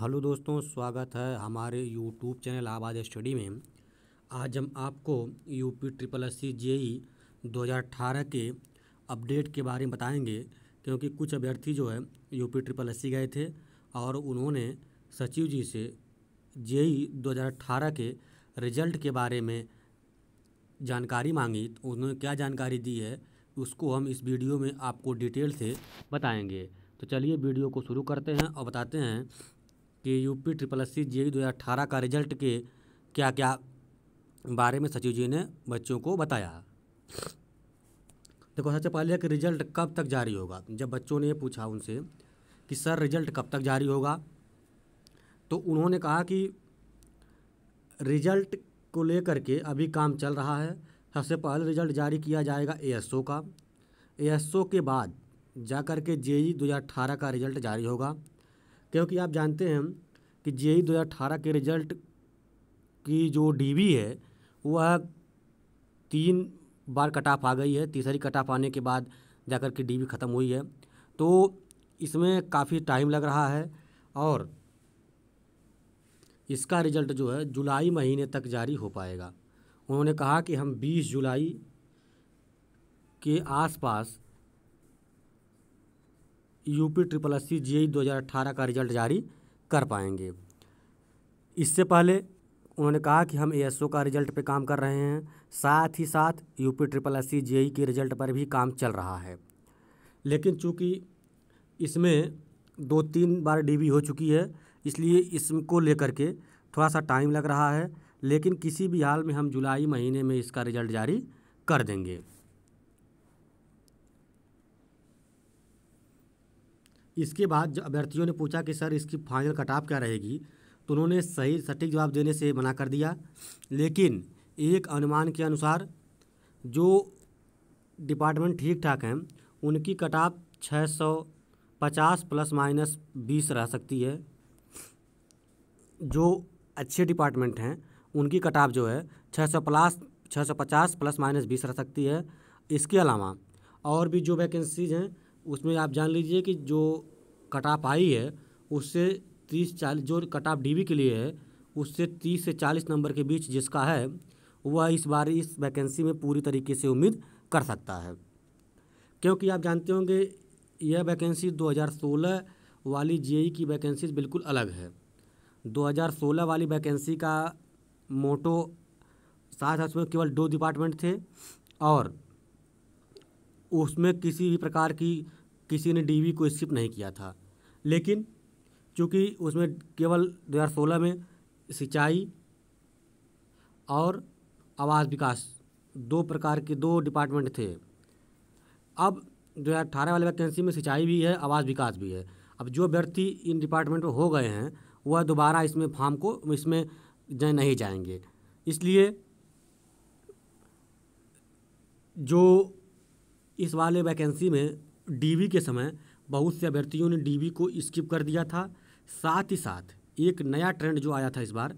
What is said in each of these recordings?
hello दोस्तों स्वागत है हमारे यूट्यूब चैनल आवाज़ स्टडी में आज हम आपको UP triple S C J E दो के अपडेट के बारे में बताएंगे क्योंकि कुछ अभ्यर्थी जो है यूपी ट्रिपल एस गए थे और उन्होंने सचिव जी से जे ई e दो के रिजल्ट के बारे में जानकारी मांगी तो उन्होंने क्या जानकारी दी है उसको हम इस वीडियो में आपको डिटेल से बताएंगे तो चलिए वीडियो को शुरू करते हैं और बताते हैं कि UP triple S C J दो हज़ार अठारह का रिजल्ट के क्या क्या बारे में सचिव जी ने बच्चों को बताया देखो सबसे पहले है कि रिजल्ट कब तक जारी होगा जब बच्चों ने ये पूछा उनसे कि सर रिजल्ट कब तक जारी होगा तो उन्होंने कहा कि रिजल्ट को लेकर के अभी काम चल रहा है सबसे पहले रिजल्ट जारी किया जाएगा एएसओ का एएसओ के बाद जा कर के जे ई दो हज़ार अठारह का रिजल्ट जारी होगा क्योंकि आप जानते हैं कि जे 2018 के रिजल्ट की जो डी है वह तीन बार कट ऑफ आ गई है तीसरी कट ऑफ आने के बाद जाकर के डी ख़त्म हुई है तो इसमें काफ़ी टाइम लग रहा है और इसका रिज़ल्ट जो है जुलाई महीने तक जारी हो पाएगा उन्होंने कहा कि हम 20 जुलाई के आसपास UP triple S C G दो हज़ार का रिज़ल्ट जारी कर पाएंगे इससे पहले उन्होंने कहा कि हम एएसओ का रिजल्ट पे काम कर रहे हैं साथ ही साथ UP triple S C JE के रिजल्ट पर भी काम चल रहा है लेकिन चूँकि इसमें दो तीन बार डीबी हो चुकी है इसलिए इसको लेकर के थोड़ा सा टाइम लग रहा है लेकिन किसी भी हाल में हम जुलाई महीने में इसका रिजल्ट जारी कर देंगे इसके बाद जब अभ्यर्थियों ने पूछा कि सर इसकी फाइनल कट ऑफ क्या रहेगी तो उन्होंने सही सटीक जवाब देने से मना कर दिया लेकिन एक अनुमान के अनुसार जो डिपार्टमेंट ठीक ठाक हैं उनकी कट ऑफ छः सौ पचास प्लस माइनस बीस रह सकती है जो अच्छे डिपार्टमेंट हैं उनकी कट ऑफ जो है छः सौ प्लस छः सौ पचास प्लस माइनस बीस रह सकती है इसके अलावा और भी जो वैकेंसीज हैं उसमें आप जान लीजिए कि जो कट ऑफ आई है उससे तीस चालीस जो कट ऑफ डी के लिए है उससे तीस से चालीस नंबर के बीच जिसका है वह इस बार इस वैकेंसी में पूरी तरीके से उम्मीद कर सकता है क्योंकि आप जानते होंगे यह वैकेंसी 2016 वाली जेई e की वैकेंसी बिल्कुल अलग है 2016 वाली वैकेंसी का मोटो साथ उसमें केवल दो डिपार्टमेंट थे और उसमें किसी भी प्रकार की किसी ने डीवी को स्किप नहीं किया था लेकिन चूँकि उसमें केवल 2016 में सिंचाई और आवास विकास दो प्रकार के दो डिपार्टमेंट थे अब दो हज़ार अठारह वाले वैकेंसी में सिंचाई भी है आवास विकास भी है अब जो अभ्यर्थी इन डिपार्टमेंट में हो गए हैं वह दोबारा इसमें फार्म को इसमें जा नहीं जाएंगे इसलिए जो इस वाले वैकेंसी में डीवी के समय बहुत से अभ्यर्थियों ने डीवी को स्किप कर दिया था साथ ही साथ एक नया ट्रेंड जो आया था इस बार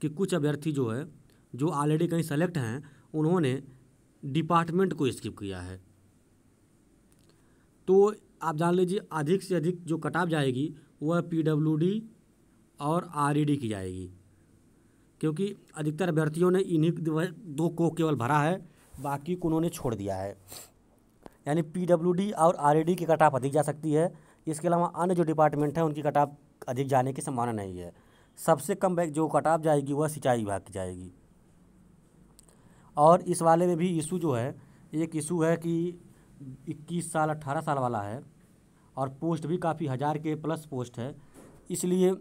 कि कुछ अभ्यर्थी जो है जो ऑलरेडी कहीं सेलेक्ट हैं उन्होंने डिपार्टमेंट को स्किप किया है तो आप जान लीजिए अधिक से अधिक जो कटाव जाएगी वह पीडब्ल्यूडी और आरईडी e की जाएगी क्योंकि अधिकतर अभ्यर्थियों ने इन्हीं दो को केवल भरा है बाकी को उन्होंने छोड़ दिया है यानी पी और आर की कट ऑफ अधिक जा सकती है इसके अलावा अन्य जो डिपार्टमेंट हैं उनकी कट ऑफ अधिक जाने की संभावना नहीं है सबसे कम बैक जो कट ऑफ जाएगी वह सिंचाई विभाग की जाएगी और इस वाले में भी इशू जो है एक इशू है कि 21 साल 18 साल वाला है और पोस्ट भी काफ़ी हज़ार के प्लस पोस्ट है इसलिए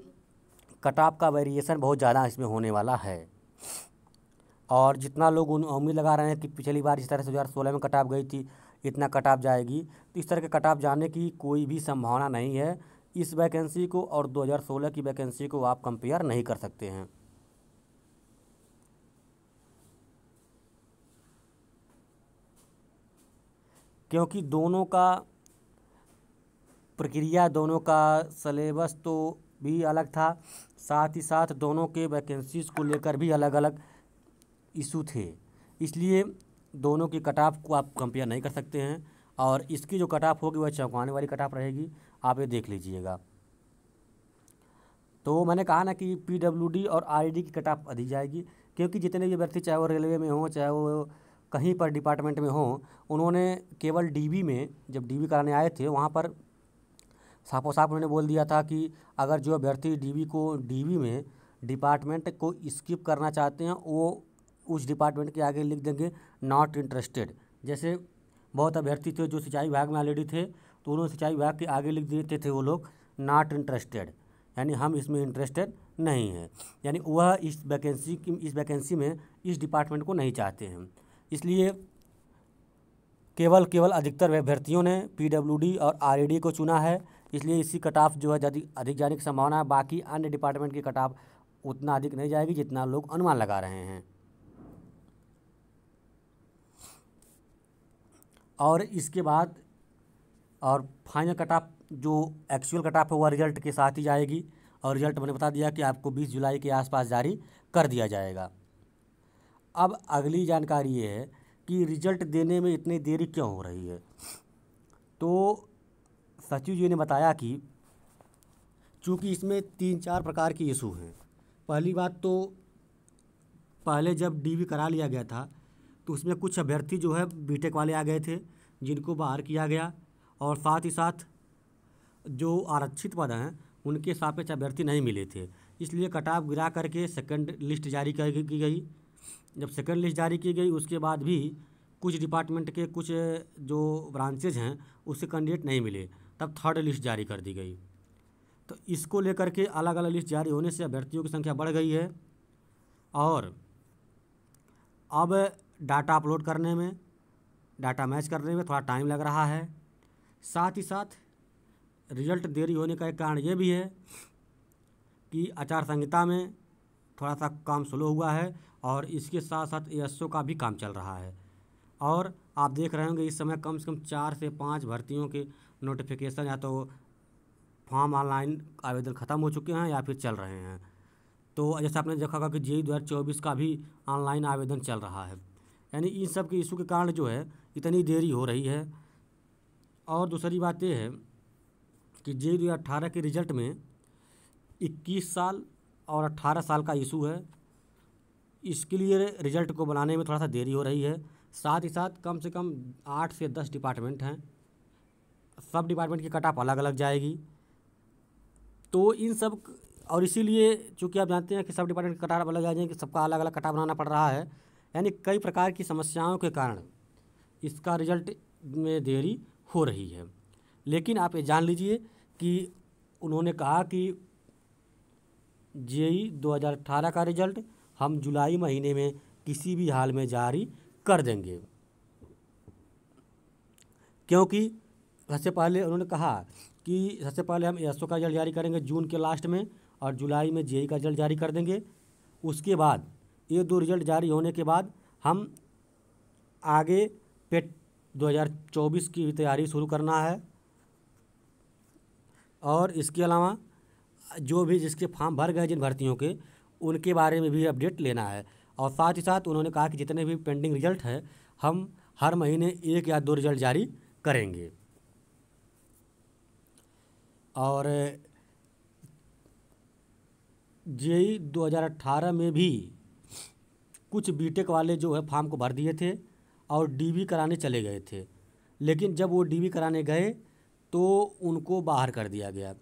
कट ऑफ का वेरिएशन बहुत ज़्यादा इसमें होने वाला है और जितना लोग उन उम्मीद लगा रहे हैं कि पिछली बार इस तरह से दो हज़ार सोलह में कट ऑफ गई थी इतना कट ऑफ जाएगी तो इस तरह के कट ऑफ जाने की कोई भी संभावना नहीं है इस वैकेंसी को और 2016 की वैकेंसी को आप कंपेयर नहीं कर सकते हैं क्योंकि दोनों का प्रक्रिया दोनों का सलेबस तो भी अलग था साथ ही साथ दोनों के वैकेंसीज़ को लेकर भी अलग अलग इशू थे इसलिए दोनों की कट ऑफ को आप कंपेयर नहीं कर सकते हैं और इसकी जो कट ऑफ होगी वह चौंकाने वाली कट ऑफ रहेगी आप ये देख लीजिएगा तो मैंने कहा ना कि पीडब्ल्यूडी और आरईडी e की कट ऑफ अधिक जाएगी क्योंकि जितने भी व्यक्ति चाहे वो रेलवे में हों चाहे वो कहीं पर डिपार्टमेंट में हों उन्होंने केवल डीबी में जब डीबी कराने आए थे वहाँ पर साफो साफ उन्होंने बोल दिया था कि अगर जो अभ्यर्थी डीबी को डीबी में डिपार्टमेंट को स्किप करना चाहते हैं वो उस डिपार्टमेंट के आगे लिख देंगे नॉट इंटरेस्टेड जैसे बहुत अभ्यर्थी थे जो सिंचाई विभाग में ऑलरेडी थे तो उन्होंने सिंचाई विभाग के आगे लिख देते थे वो लोग नॉट इंटरेस्टेड यानी हम इसमें इंटरेस्टेड नहीं हैं यानी वह इस वैकेंसी की इस वैकेंसी में इस डिपार्टमेंट को नहीं चाहते हैं इसलिए केवल केवल अधिकतर अभ्यर्थियों ने पी और आर e को चुना है इसलिए इसी कट ऑफ जो है अधिक जाने की संभावना है बाकी अन्य डिपार्टमेंट की कट ऑफ उतना अधिक नहीं जाएगी जितना लोग अनुमान लगा रहे हैं और इसके बाद और फाइनल कट ऑफ जो एक्चुअल कट ऑफ है वह रिजल्ट के साथ ही जाएगी और रिजल्ट मैंने बता दिया कि आपको 20 जुलाई के आसपास जारी कर दिया जाएगा अब अगली जानकारी ये है कि रिजल्ट देने में इतनी देरी क्यों हो रही है तो सचिव जी ने बताया कि चूँकि इसमें तीन चार प्रकार की इशू हैं पहली बात तो पहले जब डीवी करा लिया गया था तो उसमें कुछ अभ्यर्थी जो है बीटेक वाले आ गए थे जिनको बाहर किया गया और साथ ही साथ जो आरक्षित पद हैं उनके सापेक्ष अभ्यर्थी नहीं मिले थे इसलिए कटाव गिरा करके सेकंड लिस्ट जारी कर की गई जब सेकंड लिस्ट जारी की गई उसके बाद भी कुछ डिपार्टमेंट के कुछ जो ब्रांचेज हैं उससे कैंडिडेट नहीं मिले तब थर्ड लिस्ट जारी कर दी गई तो इसको लेकर के अलग अलग लिस्ट जारी होने से अभ्यर्थियों की संख्या बढ़ गई है और अब डाटा अपलोड करने में डाटा मैच करने में थोड़ा टाइम लग रहा है साथ ही साथ रिजल्ट देरी होने का एक कारण ये भी है कि आचार संहिता में थोड़ा सा काम स्लो हुआ है और इसके साथ साथ ए का भी काम चल रहा है और आप देख रहे होंगे इस समय कम से कम चार से पाँच भर्तियों के नोटिफिकेशन या तो फॉर्म ऑनलाइन आवेदन ख़त्म हो चुके हैं या फिर चल रहे हैं तो जैसे आपने देखा होगा कि जे दो का भी ऑनलाइन आवेदन चल रहा है यानी इन सब के इशू के कारण जो है इतनी देरी हो रही है और दूसरी बात यह है कि जे दो हज़ार के रिजल्ट में इक्कीस साल और अट्ठारह साल का इशू है इसके लिए रिजल्ट को बनाने में थोड़ा सा देरी हो रही है साथ ही साथ कम से कम आठ से दस डिपार्टमेंट हैं सब डिपार्टमेंट की कटाप अलग अलग जाएगी तो इन सब और इसीलिए चूँकि आप जानते हैं कि सब डिपार्टमेंट की कटाप अलग आ जाएंगे सबका अलग अलग कटाप बनाना पड़ रहा है यानी कई प्रकार की समस्याओं के कारण इसका रिजल्ट में देरी हो रही है लेकिन आप ये जान लीजिए कि उन्होंने कहा कि जेई 2018 का रिजल्ट हम जुलाई महीने में किसी भी हाल में जारी कर देंगे क्योंकि सबसे पहले उन्होंने कहा कि सबसे पहले हम एसओ का रिजल्ट जारी करेंगे जून के लास्ट में और जुलाई में जेई का रिजल्ट जारी कर देंगे उसके बाद ये दो रिजल्ट जारी होने के बाद हम आगे पेट 2024 की तैयारी शुरू करना है और इसके अलावा जो भी जिसके फॉर्म भर गए जिन भर्तियों के उनके बारे में भी अपडेट लेना है और साथ ही साथ उन्होंने कहा कि जितने भी पेंडिंग रिजल्ट हैं हम हर महीने एक या दो रिजल्ट जारी करेंगे और जेई 2018 में भी कुछ बीटेक वाले जो है फार्म को भर दिए थे और डीवी कराने चले गए थे लेकिन जब वो डीवी कराने गए तो उनको बाहर कर दिया गया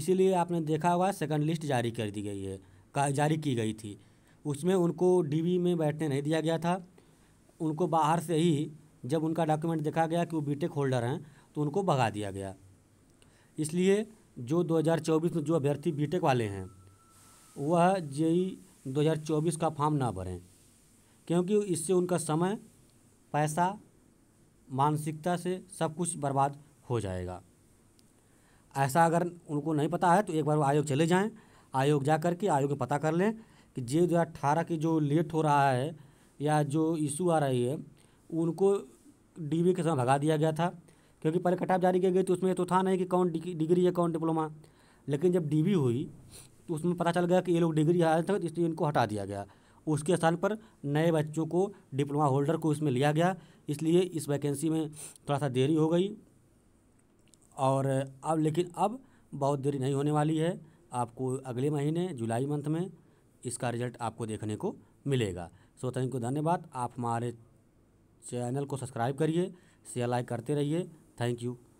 इसीलिए आपने देखा होगा सेकंड लिस्ट जारी कर दी गई है का जारी की गई थी उसमें उनको डीवी में बैठने नहीं दिया गया था उनको बाहर से ही जब उनका डॉक्यूमेंट देखा गया कि वो टेक होल्डर हैं तो उनको भगा दिया गया इसलिए जो 2024 में जो अभ्यर्थी टेक वाले हैं वह जेई 2024 का फॉर्म ना भरें क्योंकि इससे उनका समय पैसा मानसिकता से सब कुछ बर्बाद हो जाएगा ऐसा अगर उनको नहीं पता है तो एक बार वो आयोग चले जाएं आयोग जा करके आयोग में पता कर लें कि जे दो हज़ार अठारह की जो लेट हो रहा है या जो इशू आ रही है उनको डिग्री के समय भगा दिया गया था क्योंकि पहले कटाप जारी की गई तो उसमें तो था नहीं कि कौन डिग्री है कौन डिप्लोमा लेकिन जब डी हुई तो उसमें पता चल गया कि ये लोग डिग्री आए थे तो इसलिए इनको हटा दिया गया उसके स्थान पर नए बच्चों को डिप्लोमा होल्डर को इसमें लिया गया इसलिए इस वैकेंसी में थोड़ा सा देरी हो गई और अब लेकिन अब बहुत देरी नहीं होने वाली है आपको अगले महीने जुलाई मंथ में इसका रिजल्ट आपको देखने को मिलेगा सो थैंक यू धन्यवाद आप हमारे चैनल को सब्सक्राइब करिए शेयर लाइक करते रहिए थैंक यू